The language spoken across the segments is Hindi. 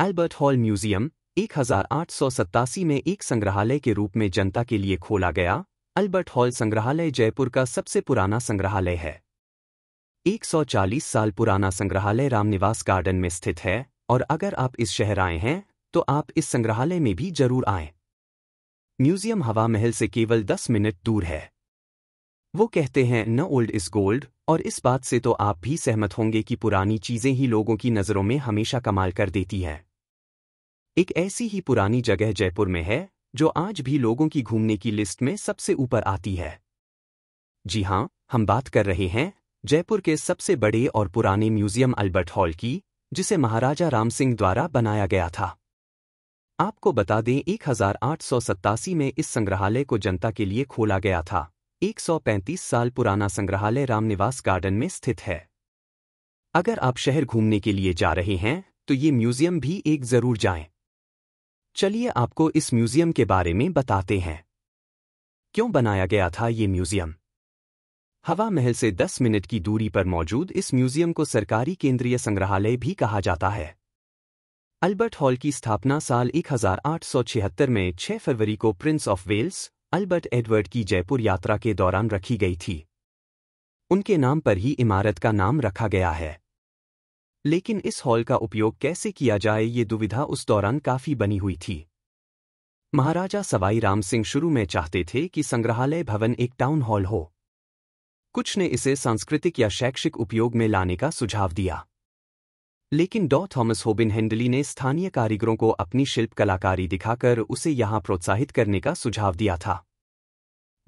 अल्बर्ट हॉल म्यूजियम एक में एक संग्रहालय के रूप में जनता के लिए खोला गया अल्बर्ट हॉल संग्रहालय जयपुर का सबसे पुराना संग्रहालय है 140 साल पुराना संग्रहालय रामनिवास गार्डन में स्थित है और अगर आप इस शहर आए हैं तो आप इस संग्रहालय में भी जरूर आए म्यूजियम हवा महल से केवल 10 मिनट दूर है वो कहते हैं न ओल्ड इज गोल्ड और इस बात से तो आप भी सहमत होंगे कि पुरानी चीजें ही लोगों की नज़रों में हमेशा कमाल कर देती हैं एक ऐसी ही पुरानी जगह जयपुर में है जो आज भी लोगों की घूमने की लिस्ट में सबसे ऊपर आती है जी हां हम बात कर रहे हैं जयपुर के सबसे बड़े और पुराने म्यूजियम अल्बर्ट हॉल की जिसे महाराजा राम सिंह द्वारा बनाया गया था आपको बता दें एक में इस संग्रहालय को जनता के लिए खोला गया था 135 साल पुराना संग्रहालय रामनिवास गार्डन में स्थित है अगर आप शहर घूमने के लिए जा रहे हैं तो ये म्यूजियम भी एक जरूर जाएं। चलिए आपको इस म्यूजियम के बारे में बताते हैं क्यों बनाया गया था ये म्यूजियम हवा महल से 10 मिनट की दूरी पर मौजूद इस म्यूजियम को सरकारी केंद्रीय संग्रहालय भी कहा जाता है अल्बर्ट हॉल की स्थापना साल 1876 में 6 फरवरी को prince of Wales Albert Edward की जयपुर यात्रा के दौरान रखी गई थी उनके नाम पर ही इमारत का नाम रखा गया है लेकिन इस हॉल का उपयोग कैसे किया जाए ये दुविधा उस दौरान काफी बनी हुई थी महाराजा सवाई राम सिंह शुरू में चाहते थे कि संग्रहालय भवन एक टाउन हॉल हो कुछ ने इसे सांस्कृतिक या शैक्षिक उपयोग में लाने का सुझाव दिया लेकिन डॉ थॉमस होबिन हेंडली ने स्थानीय कारीगरों को अपनी शिल्प कलाकारी दिखाकर उसे यहां प्रोत्साहित करने का सुझाव दिया था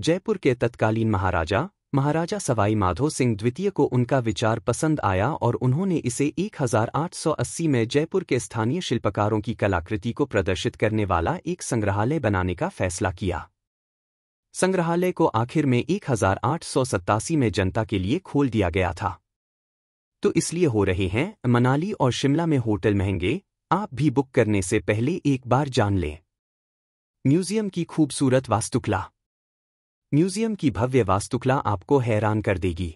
जयपुर के तत्कालीन महाराजा महाराजा सवाई माधो सिंह द्वितीय को उनका विचार पसंद आया और उन्होंने इसे 1880 में जयपुर के स्थानीय शिल्पकारों की कलाकृति को प्रदर्शित करने वाला एक संग्रहालय बनाने का फैसला किया संग्रहालय को आखिर में एक में जनता के लिए खोल दिया गया था तो इसलिए हो रहे हैं मनाली और शिमला में होटल महंगे आप भी बुक करने से पहले एक बार जान लें म्यूजियम की खूबसूरत वास्तुकला म्यूजियम की भव्य वास्तुकला आपको हैरान कर देगी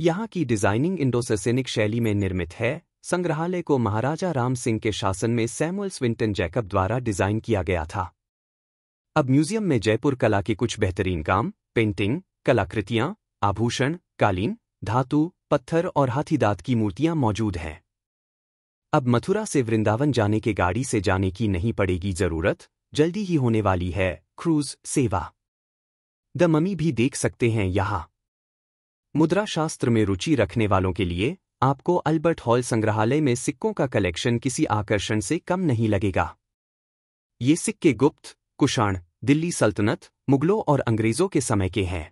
यहाँ की डिजाइनिंग इंडोसेसेनिक शैली में निर्मित है संग्रहालय को महाराजा राम सिंह के शासन में सैमुअल स्विंटन जैकब द्वारा डिजाइन किया गया था अब म्यूजियम में जयपुर कला के कुछ बेहतरीन काम पेंटिंग कलाकृतियां आभूषण कालीन धातु पत्थर और हाथीदात की मूर्तियां मौजूद हैं अब मथुरा से वृंदावन जाने के गाड़ी से जाने की नहीं पड़ेगी जरूरत जल्दी ही होने वाली है क्रूज सेवा द ममी भी देख सकते हैं यहाँ मुद्रा शास्त्र में रुचि रखने वालों के लिए आपको अल्बर्ट हॉल संग्रहालय में सिक्कों का कलेक्शन किसी आकर्षण से कम नहीं लगेगा ये सिक्के गुप्त कुषाण दिल्ली सल्तनत मुगलों और अंग्रेजों के समय के हैं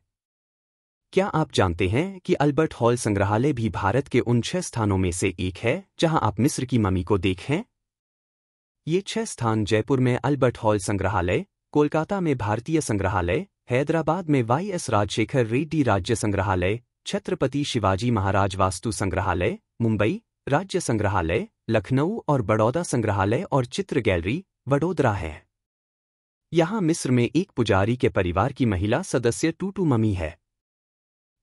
क्या आप जानते हैं कि अल्बर्ट हॉल संग्रहालय भी भारत के उन छह स्थानों में से एक है जहां आप मिस्र की ममी को देखें ये छह स्थान जयपुर में अल्बर्ट हॉल संग्रहालय कोलकाता में भारतीय संग्रहालय हैदराबाद में वाई एस राजशेखर रेड्डी राज्य संग्रहालय छत्रपति शिवाजी महाराज वास्तु संग्रहालय मुंबई राज्य संग्रहालय लखनऊ और बड़ौदा संग्रहालय और चित्र गैलरी वडोदरा है यहां मिस्र में एक पुजारी के परिवार की महिला सदस्य टूटू मम्मी है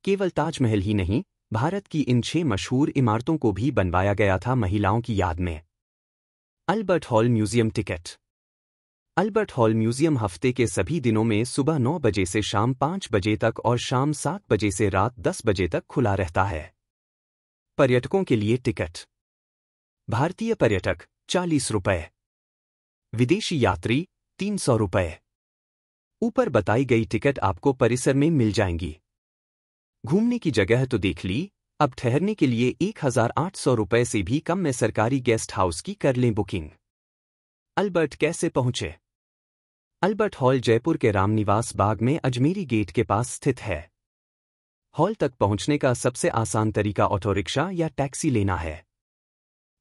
केवल ताजमहल ही नहीं भारत की इन छह मशहूर इमारतों को भी बनवाया गया था महिलाओं की याद में Albert Hall museum ticket Albert Hall museum हफ्ते के सभी दिनों में सुबह नौ बजे से शाम पाँच बजे तक और शाम सात बजे से रात दस बजे तक खुला रहता है पर्यटकों के लिए टिकट भारतीय पर्यटक चालीस रुपये विदेशी यात्री तीन सौ रुपये ऊपर बताई गई टिकट आपको परिसर में मिल जाएंगी घूमने की जगह तो देख ली अब ठहरने के लिए एक हजार आठ सौ रुपये से भी कम में सरकारी गेस्ट हाउस की कर लें बुकिंग अल्बर्ट कैसे पहुंचे अल्बर्ट हॉल जयपुर के रामनिवास बाग में अजमेरी गेट के पास स्थित है हॉल तक पहुंचने का सबसे आसान तरीका ऑटो रिक्शा या टैक्सी लेना है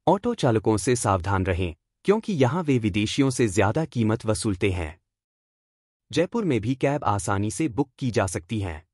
ऑटो चालकों से सावधान रहें क्योंकि यहां वे विदेशियों से ज्यादा कीमत वसूलते हैं जयपुर में भी कैब आसानी से बुक की जा सकती हैं